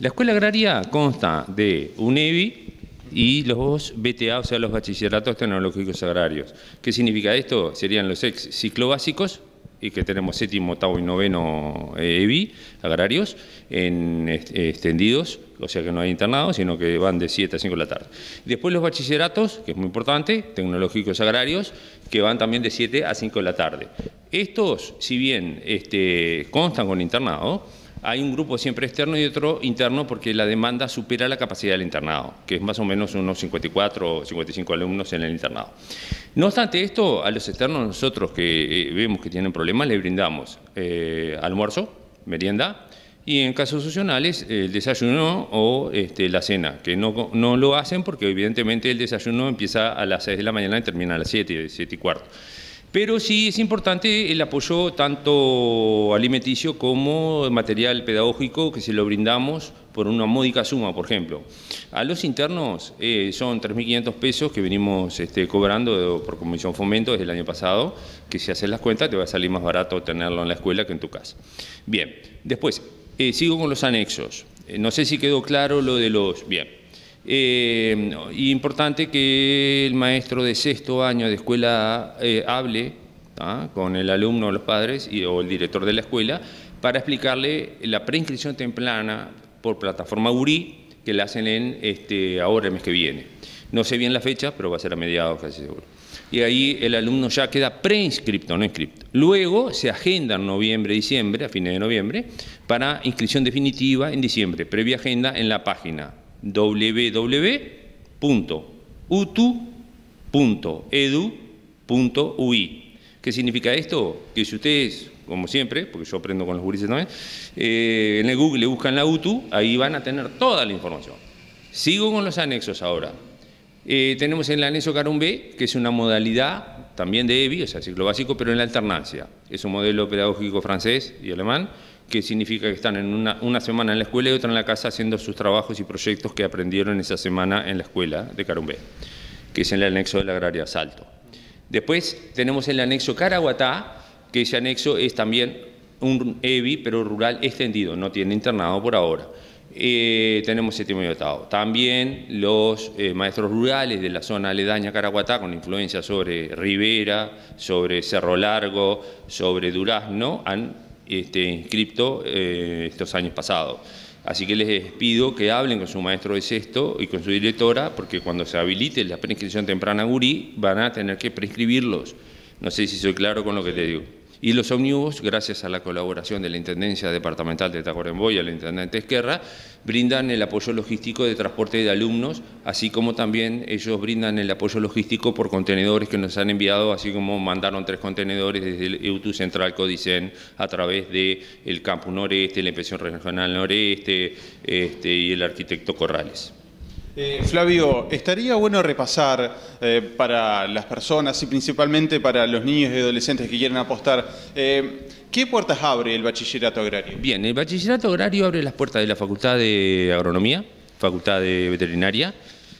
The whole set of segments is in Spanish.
La escuela agraria consta de un EBI y los BTA, o sea, los bachilleratos tecnológicos agrarios. ¿Qué significa esto? Serían los ex ciclo básicos, y que tenemos séptimo, octavo y noveno EBI eh, e agrarios extendidos, o sea que no hay internados, sino que van de 7 a 5 de la tarde. Después los bachilleratos, que es muy importante, tecnológicos agrarios, que van también de 7 a 5 de la tarde. Estos, si bien este, constan con internado, hay un grupo siempre externo y otro interno porque la demanda supera la capacidad del internado, que es más o menos unos 54 o 55 alumnos en el internado. No obstante esto, a los externos nosotros que eh, vemos que tienen problemas les brindamos eh, almuerzo, merienda y en casos opcionales eh, el desayuno o este, la cena, que no, no lo hacen porque evidentemente el desayuno empieza a las 6 de la mañana y termina a las 7, 7 y cuarto. Pero sí es importante el apoyo tanto alimenticio como material pedagógico que se lo brindamos por una módica suma, por ejemplo. A los internos eh, son 3.500 pesos que venimos este, cobrando por Comisión Fomento desde el año pasado, que si haces las cuentas te va a salir más barato tenerlo en la escuela que en tu casa. Bien, después, eh, sigo con los anexos. Eh, no sé si quedó claro lo de los... Bien. Eh, y importante que el maestro de sexto año de escuela eh, hable con el alumno o los padres o el director de la escuela para explicarle la preinscripción temprana por plataforma URI que la hacen en, este, ahora el mes que viene. No sé bien la fecha, pero va a ser a mediados casi seguro. Y ahí el alumno ya queda preinscripto, no inscripto. Luego se agenda en noviembre, diciembre, a fines de noviembre, para inscripción definitiva en diciembre, previa agenda en la página www.utu.edu.ui. ¿Qué significa esto? Que si ustedes, como siempre, porque yo aprendo con los juristas también, eh, en el Google buscan la UTU, ahí van a tener toda la información. Sigo con los anexos ahora. Eh, tenemos el anexo Carumbe, que es una modalidad también de EBI, o sea, ciclo básico, pero en la alternancia. Es un modelo pedagógico francés y alemán que significa que están en una, semana en la escuela y otra en la casa haciendo sus trabajos y proyectos que aprendieron esa semana en la escuela de Carumbé, que es en el anexo de la Agraria Salto. Después tenemos el anexo Caraguatá, que ese anexo es también un EBI, pero rural extendido, no tiene internado por ahora. Eh, tenemos séptimo y octavo. También los eh, maestros rurales de la zona aledaña Caraguatá, con influencia sobre Rivera, sobre Cerro Largo, sobre Durazno, han inscripto este, eh, estos años pasados. Así que les pido que hablen con su maestro de sexto y con su directora, porque cuando se habilite la preinscripción temprana Guri, van a tener que prescribirlos. No sé si soy claro con lo que te digo. Y los ómnibus, gracias a la colaboración de la Intendencia Departamental de Tacuarembó y la Intendente Esquerra, brindan el apoyo logístico de transporte de alumnos, así como también ellos brindan el apoyo logístico por contenedores que nos han enviado, así como mandaron tres contenedores desde el EUTU Central Codicen a través del el Campus Noreste, la Inspección Regional Noreste este, y el arquitecto Corrales. Eh, Flavio, estaría bueno repasar eh, para las personas y principalmente para los niños y adolescentes que quieren apostar, eh, ¿qué puertas abre el bachillerato agrario? Bien, el bachillerato agrario abre las puertas de la Facultad de Agronomía, Facultad de Veterinaria,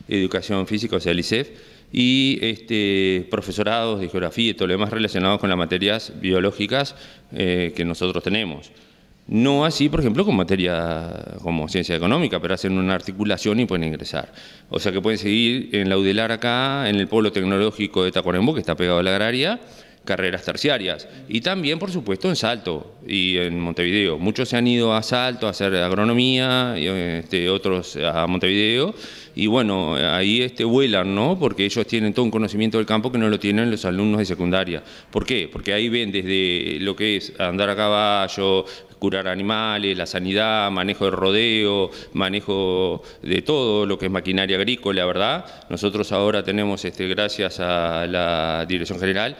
Educación Física, o sea, el ISEF, y este, profesorados de geografía y todo lo demás relacionados con las materias biológicas que nosotros tenemos. No así, por ejemplo, con materia como ciencia económica, pero hacen una articulación y pueden ingresar. O sea que pueden seguir en la UDELAR acá, en el polo tecnológico de Tacuarembó, que está pegado a la agraria, carreras terciarias. Y también, por supuesto, en Salto y en Montevideo. Muchos se han ido a Salto a hacer agronomía, y, este, otros a Montevideo. Y bueno, ahí este, vuelan, ¿no? Porque ellos tienen todo un conocimiento del campo que no lo tienen los alumnos de secundaria. ¿Por qué? Porque ahí ven desde lo que es andar a caballo, curar animales, la sanidad, manejo de rodeo, manejo de todo lo que es maquinaria agrícola, ¿verdad? Nosotros ahora tenemos, este, gracias a la Dirección General,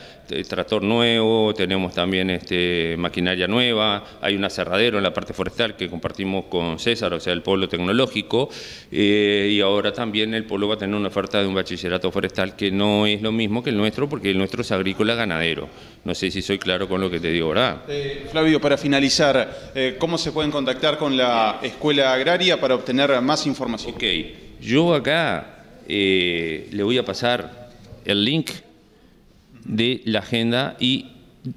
tractor nuevo, tenemos también este, maquinaria nueva, hay un aserradero en la parte forestal que compartimos con César, o sea, el pueblo tecnológico, eh, y ahora también el pueblo va a tener una oferta de un bachillerato forestal que no es lo mismo que el nuestro, porque el nuestro es agrícola ganadero. No sé si soy claro con lo que te digo, ahora. Eh, Flavio, para finalizar, eh, ¿cómo se pueden contactar con la Escuela Agraria para obtener más información? Ok, yo acá le voy a pasar el link de la agenda y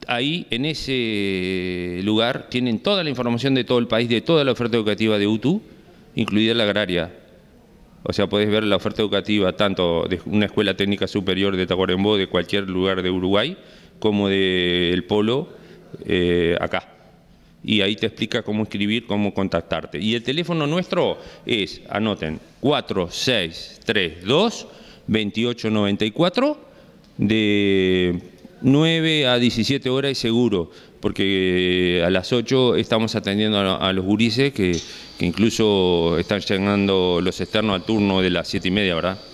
ahí, en ese lugar, tienen toda la información de todo el país, de toda la oferta educativa de UTU, incluida la agraria. O sea, podés ver la oferta educativa tanto de una escuela técnica superior de Tacuarembó, de cualquier lugar de Uruguay, como del el Polo, eh, acá. Y ahí te explica cómo escribir, cómo contactarte. Y el teléfono nuestro es, anoten, 4632 2894 de 9 a 17 horas es seguro, porque eh, a las 8 estamos atendiendo a, los gurises que, que incluso están llegando los externos al turno de las 7 y media, ¿verdad?